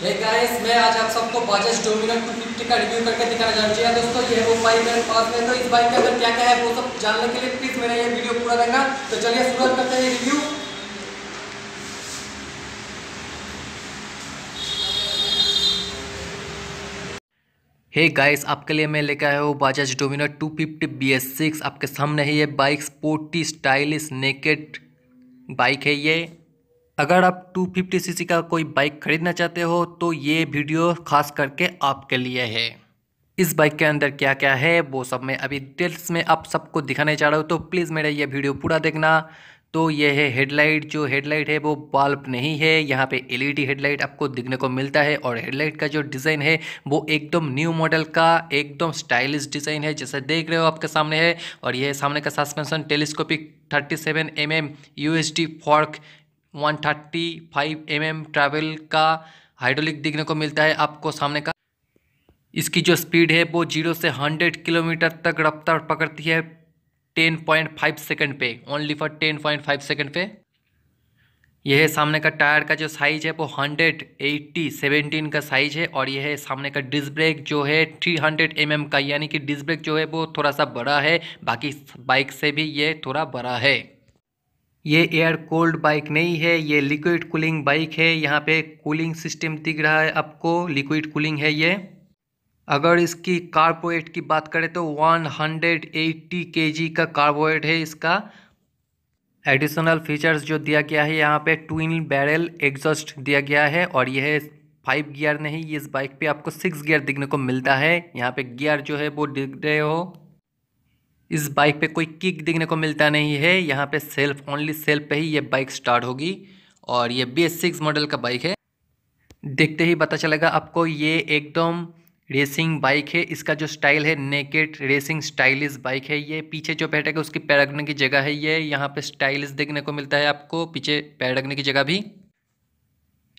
hey guys मैं आज आप सबको बाजाज डोमिनर 250 का रिव्यू करके दिखाना जा रहा हूँ हाँ दोस्तों ये वो बाइक मेरे पास में तो इस बाइक के अंदर क्या क्या है वो सब जानने के लिए प्लीज़ मेरा ये वीडियो पूरा देखना तो चलिए शुरुआत करते हैं रिव्यू हे hey गाइस आपके लिए मैं लेकर आया हूँ बजाज डोमिनर 250 BS6 आपके सामने है ये bike sporty stylish naked bike है ये अगर आप 250 सीसी का कोई बाइक खरीदना चाहते हो तो ये वीडियो खास करके आपके लिए है इस बाइक के अंदर क्या क्या है वो सब मैं अभी डिटेल्स में आप सबको दिखाने चाह रहा हूँ तो प्लीज़ मेरा ये वीडियो पूरा देखना तो ये है हेडलाइट जो हेडलाइट है वो बल्ब नहीं है यहाँ पे एलईडी हेडलाइट e आपको दिखने को मिलता है और हेडलाइट का जो डिज़ाइन है वो एकदम न्यू मॉडल का एकदम स्टाइलिश डिज़ाइन है जैसा देख रहे हो आपके सामने है और ये सामने का suspension telescopic 37 seven M M U S D fork one thirty five M M travel का हाइड्रोलिक देखने को मिलता है आपको सामने का इसकी जो स्पीड है वो जीरो से हंड्रेड किलोमीटर तक रफ्तार पकड़ती है टेन पॉइंट फाइव सेकेंड पे only for ten point five second पे यह है सामने का टायर का जो साइज है वो हंड्रेड एट्टी सेवेंटीन का साइज है और यह है सामने का डिस्क ब्रेक जो है थ्री हंड्रेड एम एम का यानी कि डिस्क ब्रेक जो है वो थोड़ा सा बड़ा है बाकी बाइक से भी ये थोड़ा बड़ा है ये एयर कोल्ड बाइक नहीं है ये लिक्विड कूलिंग बाइक है यहाँ पे कूलिंग सिस्टम दिख रहा है आपको लिक्विड कूलिंग है ये अगर इसकी कार्बोएट की बात करें तो 180 केजी का कार्बोएट है इसका एडिशनल फीचर्स जो दिया गया है यहाँ पे ट्विन बैरल एग्जॉस्ट दिया गया है और यह फाइव गियर नहीं इस बाइक पे आपको सिक्स गियर देखने को मिलता है यहाँ पे गियर जो है वो दिख रहे हो इस बाइक पे कोई किक देखने को मिलता नहीं है यहाँ पे सेल्फ ओनली सेल्फ पे ही ये बाइक स्टार्ट होगी और ये बी सिक्स मॉडल का बाइक है देखते ही पता चलेगा आपको ये एकदम रेसिंग बाइक है इसका जो स्टाइल है नेकेड रेसिंग स्टाइलिश बाइक है ये पीछे जो पैर उसकी पैर रखने की जगह है ये यहाँ पे स्टाइलिश देखने को मिलता है आपको पीछे पैर रखने की जगह भी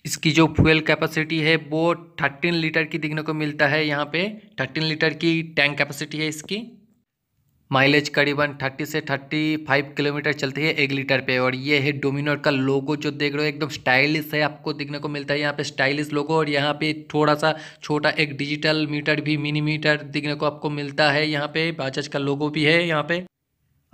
इसकी जो फ्यूल कैपेसिटी है वो थर्टीन लीटर की देखने को मिलता है यहाँ पे थर्टीन लीटर की टैंक कैपेसिटी है इसकी माइलेज करीबन 30 से 35 किलोमीटर चलती है एक लीटर पे और ये है डोमिनोर का लोगो जो देख रहे हो एकदम स्टाइलिश है आपको देखने को मिलता है यहाँ पे स्टाइलिश लोगो और यहाँ पे थोड़ा सा छोटा एक डिजिटल मीटर भी मिनी मीटर देखने को आपको मिलता है यहाँ पे बाजाज का लोगो भी है यहाँ पे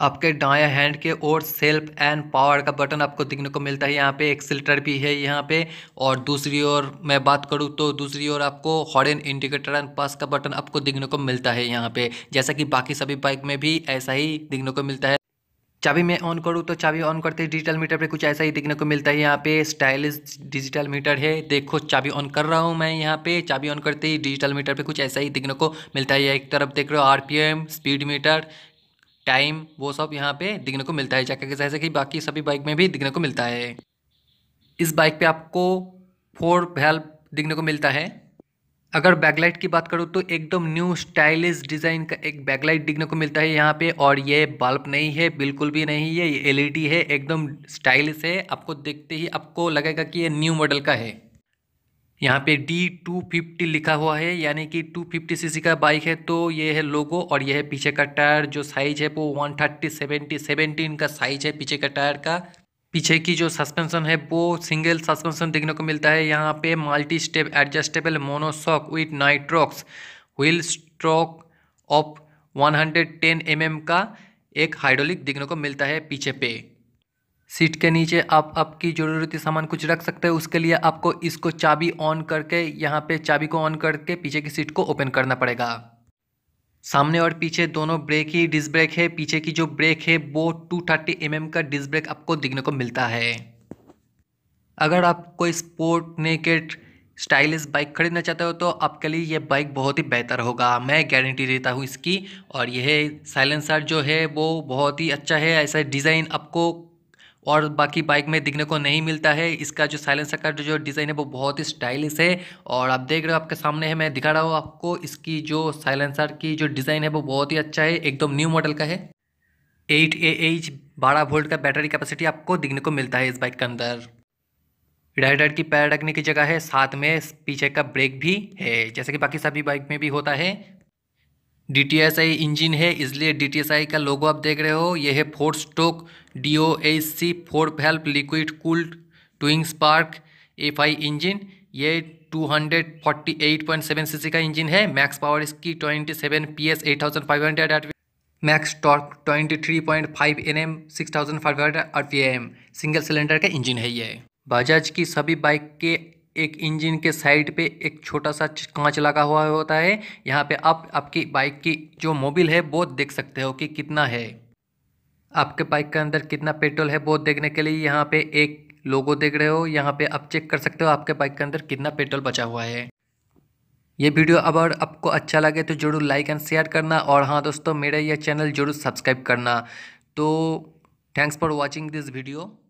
आपके दाया हैंड के ओर सेल्फ एंड पावर का बटन आपको दिखने को मिलता है यहाँ पे सिल्टर भी है यहाँ पे और दूसरी ओर मैं बात करूँ तो दूसरी ओर आपको हॉर्न इंडिकेटर एंड पास का बटन आपको दिखने को मिलता है यहाँ पे जैसा कि बाकी सभी बाइक में भी ऐसा ही दिखने को मिलता है चाबी मैं ऑन करूँ तो चाबी ऑन करते डिजिटल मीटर पे कुछ ऐसा ही देखने को मिलता है यहाँ पे स्टाइलिश डिजिटल मीटर है देखो चाबी ऑन कर रहा हूँ मैं यहाँ पे चाबी ऑन करते ही डिजिटल मीटर पे कुछ ऐसा ही देखने को मिलता है एक तरफ देख रहे हो आरपीएम स्पीड मीटर टाइम वो सब यहाँ पे दिखने को मिलता है जैसे जैसे कि बाकी सभी बाइक में भी दिखने को मिलता है इस बाइक पे आपको फोर वैल्व दिखने को मिलता है अगर बैकलाइट की बात करूँ तो एकदम न्यू स्टाइलिश डिज़ाइन का एक बैकलाइट दिखने को मिलता है यहाँ पे और ये बल्ब नहीं है बिल्कुल भी नहीं है ये एल है एकदम स्टाइलिश है आपको देखते ही आपको लगेगा कि ये न्यू मॉडल का है यहाँ पे डी टू फिफ्टी लिखा हुआ है यानी कि टू फिफ्टी सी का बाइक है तो ये है लोगो और ये है पीछे का टायर जो साइज है वो वन थर्टी सेवेंटी सेवेंटी का साइज है पीछे का टायर का पीछे की जो सस्पेंशन है वो सिंगल सस्पेंशन देखने को मिलता है यहाँ पे multi step adjustable monoshock with nitrox wheel stroke of 110 hundred mm का एक हाइड्रोलिक देखने को मिलता है पीछे पे सीट के नीचे आप आपकी ज़रूरती सामान कुछ रख सकते हैं उसके लिए आपको इसको चाबी ऑन करके यहाँ पे चाबी को ऑन करके पीछे की सीट को ओपन करना पड़ेगा सामने और पीछे दोनों ब्रेक ही डिस्क ब्रेक है पीछे की जो ब्रेक है वो टू थर्टी एम का डिस्क ब्रेक आपको दिखने को मिलता है अगर आप कोई स्पोर्ट नेकेट स्टाइलिश बाइक खरीदना चाहते हो तो आपके लिए ये बाइक बहुत ही बेहतर होगा मैं गारंटी देता हूँ इसकी और यह साइलेंसर जो है वो बहुत ही अच्छा है ऐसा डिज़ाइन आपको और बाकी बाइक में दिखने को नहीं मिलता है इसका जो साइलेंसर का जो डिज़ाइन है वो बहुत ही स्टाइलिश है और आप देख रहे हो आपके सामने है मैं दिखा रहा हूँ आपको इसकी जो साइलेंसर की जो डिज़ाइन है वो बहुत ही अच्छा है एकदम न्यू मॉडल का है एट ए एच बारह वोल्ट का बैटरी कैपेसिटी आपको दिखने को मिलता है इस बाइक के अंदर राइडर की पैर रखने की जगह है साथ में पीछे का ब्रेक भी है जैसे कि बाकी सभी बाइक में भी होता है D T S I engine है इसलिए डी टी एस आई का लोगो आप देख रहे हो यह है four stroke D O H C four valve liquid cooled twin spark F I engine ये 248.7 सीसी का इंजन है मैक्स पावर इसकी 27 PS P RPM max torque 23.5 N 6500 RPM single cylinder का इंजन है ये बजाज की सभी बाइक के एक इंजन के साइड पे एक छोटा सा कांच लगा हुआ होता है यहाँ पे आप आपकी बाइक की जो मोबिल है वो देख सकते हो कि कितना है आपके बाइक के अंदर कितना पेट्रोल है वो देखने के लिए यहाँ पे एक लोगो देख रहे हो यहाँ पे आप चेक कर सकते हो आपके बाइक के अंदर कितना पेट्रोल बचा हुआ है ये वीडियो अगर आपको अच्छा लगे तो जरूर लाइक एंड शेयर करना और हाँ दोस्तों मेरा यह चैनल जरूर सब्सक्राइब करना तो thanks for watching this video